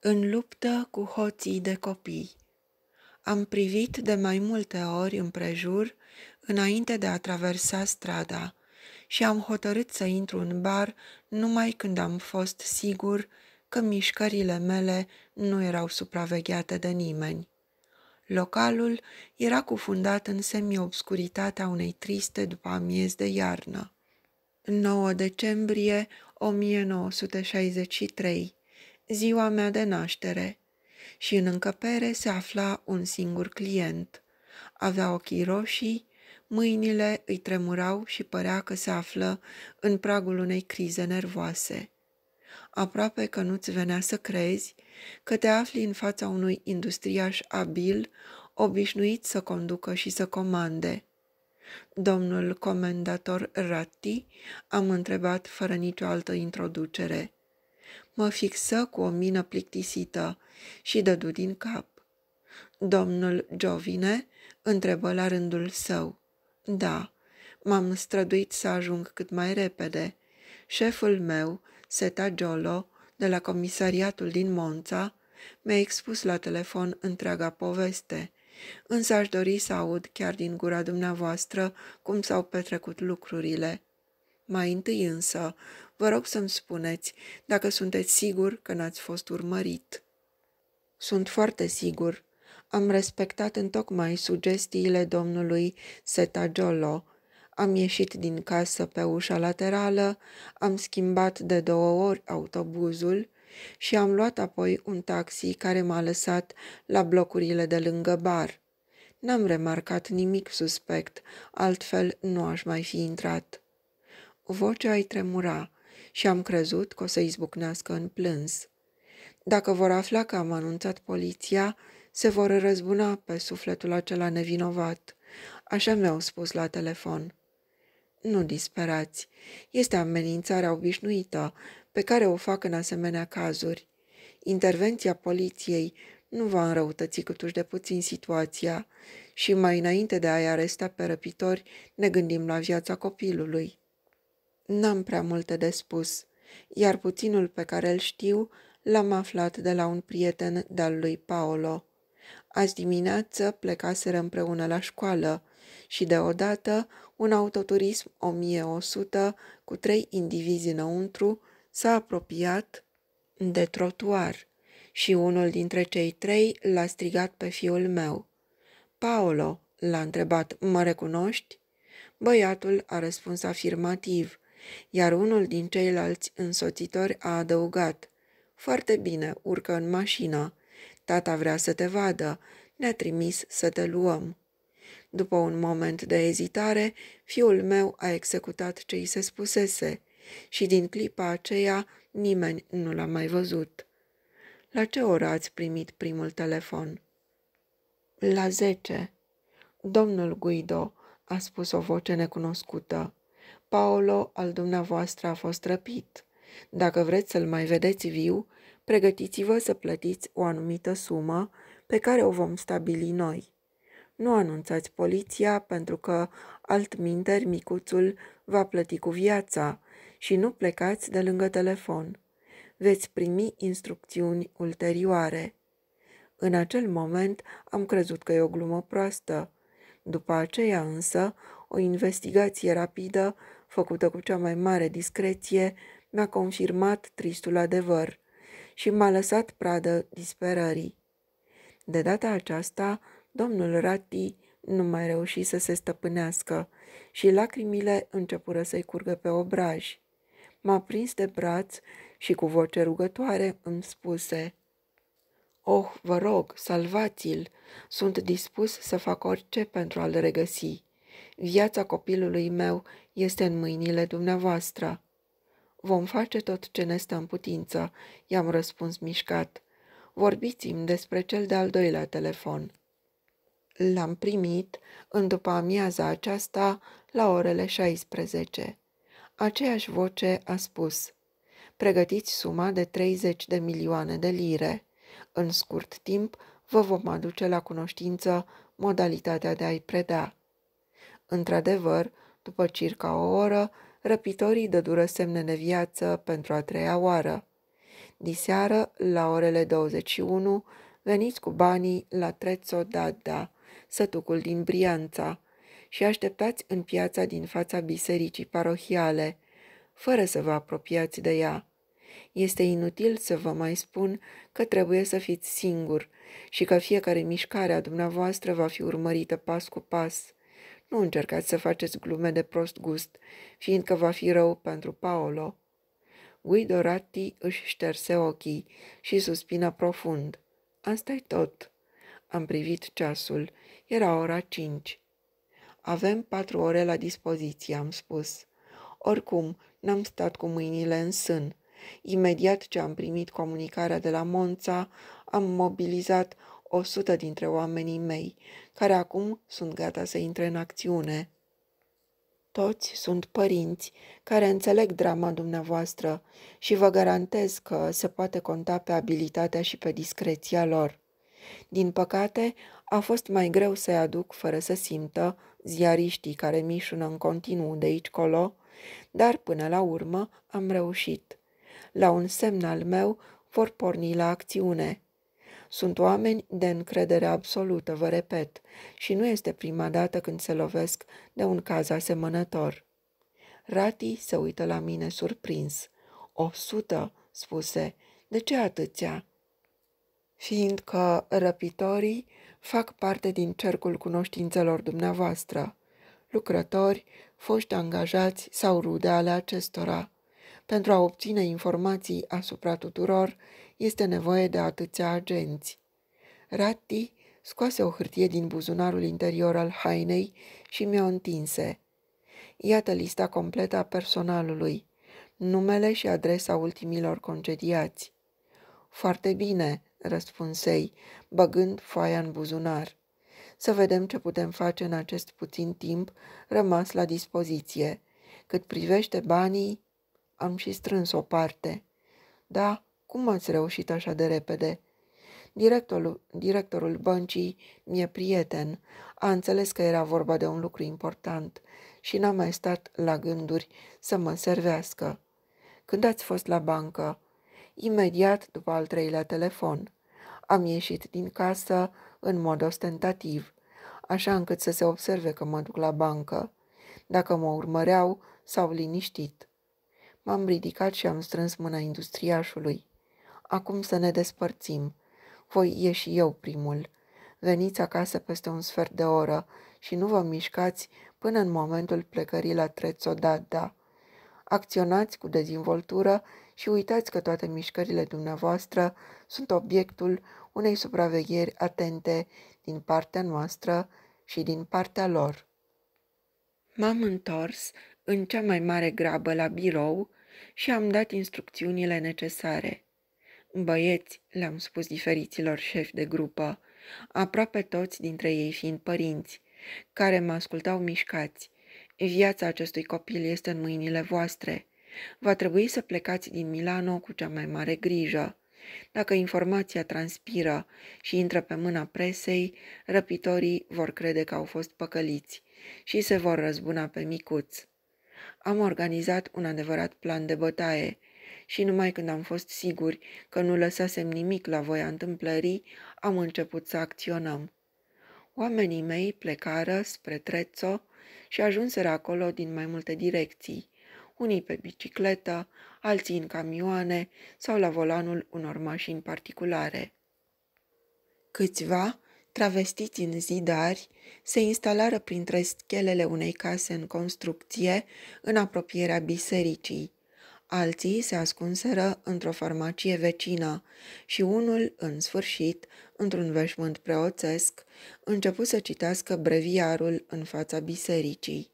în luptă cu hoții de copii. Am privit de mai multe ori împrejur înainte de a traversa strada și am hotărât să intru în bar numai când am fost sigur că mișcările mele nu erau supravegheate de nimeni. Localul era cufundat în semiobscuritatea unei triste după amiez de iarnă. 9 decembrie 1963 ziua mea de naștere și în încăpere se afla un singur client. Avea ochii roșii, mâinile îi tremurau și părea că se află în pragul unei crize nervoase. Aproape că nu-ți venea să crezi că te afli în fața unui industriaș abil, obișnuit să conducă și să comande. Domnul comendator Ratti am întrebat fără nicio altă introducere – mă fixă cu o mină plictisită și dădu din cap. Domnul Giovine întrebă la rândul său. Da, m-am străduit să ajung cât mai repede. Șeful meu, Seta Giolo, de la comisariatul din Monța, mi-a expus la telefon întreaga poveste, însă aș dori să aud chiar din gura dumneavoastră cum s-au petrecut lucrurile. Mai întâi însă, vă rog să-mi spuneți dacă sunteți sigur că n-ați fost urmărit. Sunt foarte sigur. Am respectat întocmai sugestiile domnului Setagiolo. Am ieșit din casă pe ușa laterală, am schimbat de două ori autobuzul și am luat apoi un taxi care m-a lăsat la blocurile de lângă bar. N-am remarcat nimic suspect, altfel nu aș mai fi intrat vocea îi tremura și am crezut că o să izbucnească în plâns. Dacă vor afla că am anunțat poliția, se vor răzbuna pe sufletul acela nevinovat. Așa mi-au spus la telefon. Nu disperați. Este amenințarea obișnuită pe care o fac în asemenea cazuri. Intervenția poliției nu va înrăutăți câtuși de puțin situația și mai înainte de a-i aresta pe răpitori ne gândim la viața copilului. N-am prea multe de spus, iar puținul pe care îl știu l-am aflat de la un prieten de-al lui Paolo. Azi dimineață plecaseră împreună la școală și deodată un autoturism 1100 cu trei indivizi înăuntru s-a apropiat de trotuar și unul dintre cei trei l-a strigat pe fiul meu. Paolo, l-a întrebat, mă recunoști? Băiatul a răspuns afirmativ – iar unul din ceilalți însoțitori a adăugat, Foarte bine, urcă în mașină. Tata vrea să te vadă. Ne-a trimis să te luăm. După un moment de ezitare, fiul meu a executat ce i se spusese și din clipa aceea nimeni nu l-a mai văzut. La ce oră ați primit primul telefon? La zece. Domnul Guido, a spus o voce necunoscută. Paolo al dumneavoastră a fost răpit. Dacă vreți să-l mai vedeți viu, pregătiți-vă să plătiți o anumită sumă pe care o vom stabili noi. Nu anunțați poliția pentru că altminteri micuțul va plăti cu viața și nu plecați de lângă telefon. Veți primi instrucțiuni ulterioare. În acel moment am crezut că e o glumă proastă. După aceea însă, o investigație rapidă făcută cu cea mai mare discreție, mi-a confirmat tristul adevăr și m-a lăsat pradă disperării. De data aceasta, domnul Rati nu mai reuși să se stăpânească și lacrimile începură să-i curgă pe obraj. M-a prins de braț și cu voce rugătoare îmi spuse Oh, vă rog, salvați-l! Sunt dispus să fac orice pentru a-l regăsi. Viața copilului meu este în mâinile dumneavoastră. Vom face tot ce ne stă în putință, i-am răspuns mișcat. Vorbiți-mi despre cel de-al doilea telefon. L-am primit în după amiaza aceasta la orele 16. Aceeași voce a spus, pregătiți suma de 30 de milioane de lire. În scurt timp vă vom aduce la cunoștință modalitatea de a-i preda. Într-adevăr, după circa o oră, răpitorii dădură semne de viață pentru a treia oară. Diseară, la orele 21, veniți cu banii la Trezzo Dadda, sătucul din Brianța, și așteptați în piața din fața bisericii parohiale, fără să vă apropiați de ea. Este inutil să vă mai spun că trebuie să fiți singur și că fiecare mișcare a dumneavoastră va fi urmărită pas cu pas. Nu încercați să faceți glume de prost gust, fiindcă va fi rău pentru Paolo. Guido Ratti își șterse ochii și suspină profund. asta e tot. Am privit ceasul. Era ora cinci. Avem patru ore la dispoziție, am spus. Oricum, n-am stat cu mâinile în sân. Imediat ce am primit comunicarea de la Monța, am mobilizat o sută dintre oamenii mei, care acum sunt gata să intre în acțiune. Toți sunt părinți care înțeleg drama dumneavoastră și vă garantez că se poate conta pe abilitatea și pe discreția lor. Din păcate, a fost mai greu să-i aduc fără să simtă ziariștii care mișună în continuu de aici colo, dar până la urmă am reușit. La un semn al meu vor porni la acțiune. Sunt oameni de încredere absolută, vă repet, și nu este prima dată când se lovesc de un caz asemănător. Rati se uită la mine surprins. O sută, spuse, de ce atâția? Fiindcă răpitorii fac parte din cercul cunoștințelor dumneavoastră, lucrători, foști angajați sau rude ale acestora. Pentru a obține informații asupra tuturor, este nevoie de atâția agenți. Ratti scoase o hârtie din buzunarul interior al hainei și mi-o întinse. Iată lista completă a personalului, numele și adresa ultimilor concediați. Foarte bine, răspunsei, băgând foaia în buzunar. Să vedem ce putem face în acest puțin timp rămas la dispoziție. Cât privește banii, am și strâns o parte. Da, cum ați reușit așa de repede?" Directorul, directorul băncii, mie prieten, a înțeles că era vorba de un lucru important și n-a mai stat la gânduri să mă servească. Când ați fost la bancă? Imediat după al treilea telefon. Am ieșit din casă în mod ostentativ, așa încât să se observe că mă duc la bancă. Dacă mă urmăreau, s-au liniștit. M-am ridicat și am strâns mâna industriașului. Acum să ne despărțim. Voi ieși eu primul. Veniți acasă peste un sfert de oră și nu vă mișcați până în momentul plecării la Trețodada. Acționați cu dezvoltură și uitați că toate mișcările dumneavoastră sunt obiectul unei supravegheri atente din partea noastră și din partea lor. M-am întors în cea mai mare grabă la birou și am dat instrucțiunile necesare. Băieți, le-am spus diferiților șefi de grupă, aproape toți dintre ei fiind părinți, care mă ascultau mișcați. Viața acestui copil este în mâinile voastre. Va trebui să plecați din Milano cu cea mai mare grijă. Dacă informația transpiră și intră pe mâna presei, răpitorii vor crede că au fost păcăliți și se vor răzbuna pe micuț. Am organizat un adevărat plan de bătaie, și numai când am fost siguri că nu lăsasem nimic la voia întâmplării, am început să acționăm. Oamenii mei plecară spre Trezzo și ajunseră acolo din mai multe direcții, unii pe bicicletă, alții în camioane sau la volanul unor mașini particulare. Câțiva, travestiți în zidari, se instalară printre schelele unei case în construcție, în apropierea bisericii alții se ascunseră într-o farmacie vecină și unul, în sfârșit, într-un veșmânt preoțesc, începu să citească breviarul în fața bisericii.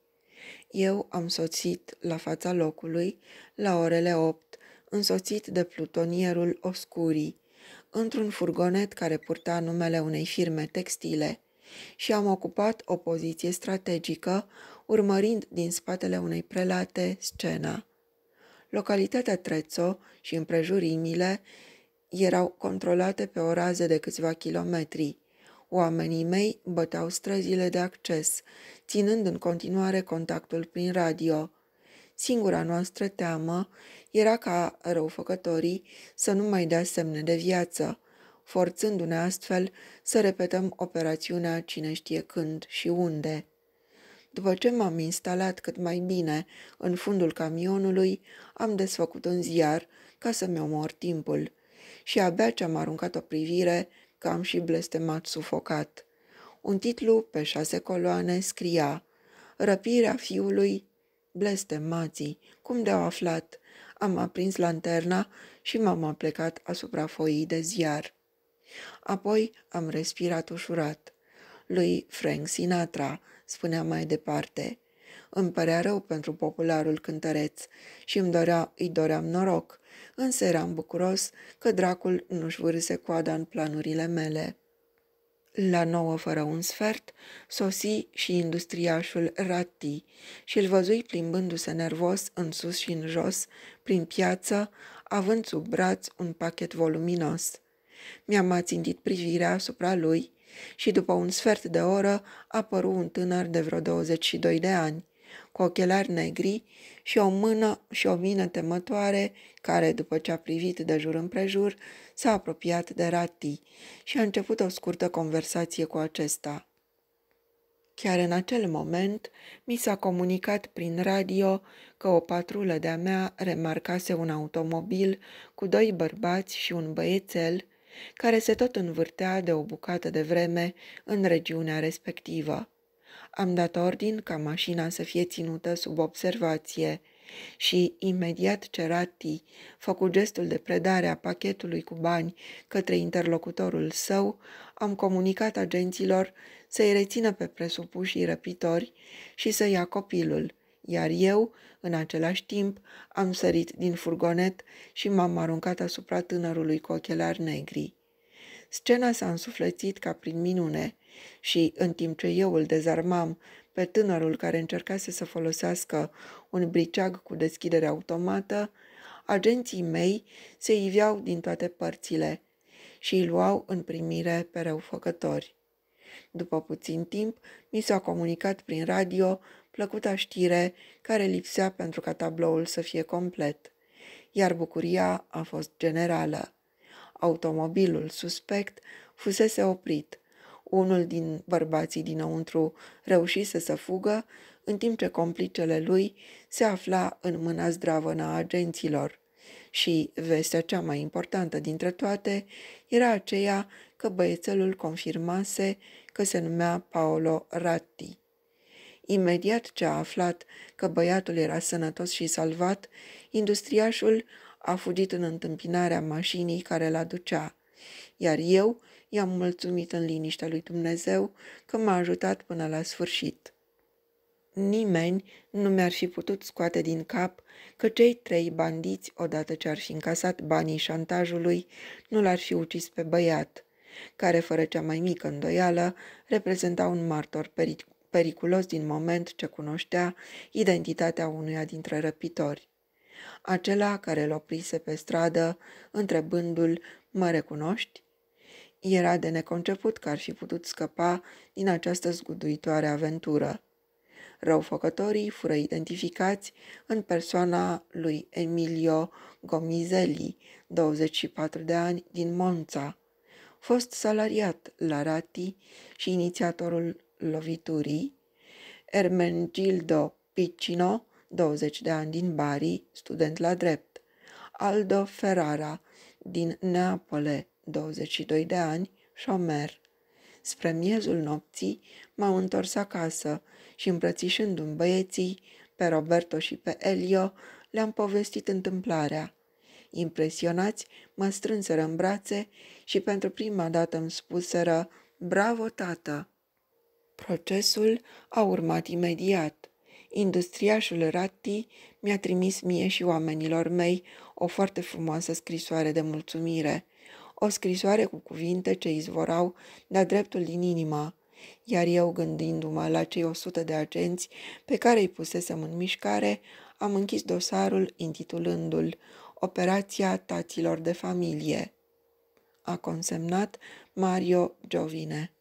Eu am soțit la fața locului, la orele opt, însoțit de plutonierul Oscurii, într-un furgonet care purta numele unei firme textile și am ocupat o poziție strategică, urmărind din spatele unei prelate scena. Localitatea Trezzo și împrejurimile erau controlate pe o rază de câțiva kilometri. Oamenii mei băteau străzile de acces, ținând în continuare contactul prin radio. Singura noastră teamă era ca răufăcătorii să nu mai dea semne de viață, forțându-ne astfel să repetăm operațiunea cine știe când și unde. După ce m-am instalat cât mai bine în fundul camionului, am desfăcut un ziar ca să-mi omor timpul și abia ce am aruncat o privire că am și blestemat sufocat. Un titlu pe șase coloane scria Răpirea fiului blestemații, cum de-au aflat. Am aprins lanterna și m-am aplecat asupra foii de ziar. Apoi am respirat ușurat. Lui Frank Sinatra, spunea mai departe. Îmi părea rău pentru popularul cântăreț și îmi dorea, îi doream noroc, însă eram bucuros că dracul nu-și vârse coada în planurile mele. La nouă fără un sfert, sosi și industriașul Rati și îl văzui plimbându-se nervos în sus și în jos, prin piață, având sub braț un pachet voluminos. Mi-am ațintit privirea asupra lui și după un sfert de oră apăru un tânăr de vreo 22 de ani, cu ochelari negri și o mână și o mină temătoare care, după ce a privit de jur împrejur, s-a apropiat de Rati și a început o scurtă conversație cu acesta. Chiar în acel moment, mi s-a comunicat prin radio că o patrulă de-a mea remarcase un automobil cu doi bărbați și un băiețel care se tot învârtea de o bucată de vreme în regiunea respectivă. Am dat ordin ca mașina să fie ținută sub observație și imediat ce Ratti făcu gestul de predare a pachetului cu bani către interlocutorul său, am comunicat agenților să-i rețină pe presupușii răpitori și să ia copilul – iar eu, în același timp, am sărit din furgonet și m-am aruncat asupra tânărului cu ochelari negri. Scena s-a însuflețit ca prin minune și, în timp ce eu îl dezarmam pe tânărul care încercase să folosească un briceag cu deschidere automată, agenții mei se iveau din toate părțile și îi luau în primire pe răufăcători. După puțin timp, mi s-a comunicat prin radio plăcuta știre care lipsea pentru ca tabloul să fie complet. Iar bucuria a fost generală. Automobilul suspect fusese oprit. Unul din bărbații dinăuntru reușise să fugă, în timp ce complicele lui se afla în mâna zdravănă a agenților. Și vestea cea mai importantă dintre toate era aceea că băiețelul confirmase că se numea Paolo Ratti. Imediat ce a aflat că băiatul era sănătos și salvat, industriașul a fugit în întâmpinarea mașinii care l ducea, iar eu i-am mulțumit în liniștea lui Dumnezeu că m-a ajutat până la sfârșit. Nimeni nu mi-ar fi putut scoate din cap că cei trei bandiți, odată ce ar fi încasat banii șantajului, nu l-ar fi ucis pe băiat, care, fără cea mai mică îndoială, reprezenta un martor peric periculos din moment ce cunoștea identitatea unuia dintre răpitori. Acela care îl oprise pe stradă, întrebându-l, mă recunoști? Era de neconceput că ar fi putut scăpa din această zguduitoare aventură. Răufăcătorii fură identificați în persoana lui Emilio Gomizeli, 24 de ani, din Monța, fost salariat la Rati și inițiatorul loviturii, Ermengildo Piccino, 20 de ani din Bari, student la drept, Aldo Ferrara, din Neapole, 22 de ani, șomer. Spre miezul nopții m-am întors acasă și îmbrățișându-mi băieții, pe Roberto și pe Elio, le-am povestit întâmplarea. Impresionați, mă strânseră în brațe și pentru prima dată îmi spuseră, Bravo, tată! Procesul a urmat imediat. Industriașul Ratti mi-a trimis mie și oamenilor mei o foarte frumoasă scrisoare de mulțumire. O scrisoare cu cuvinte ce izvorau de-a dreptul din inima, iar eu, gândindu-mă la cei 100 de agenți pe care îi pusesem în mișcare, am închis dosarul intitulându-l Operația Taților de Familie. A consemnat Mario Giovine.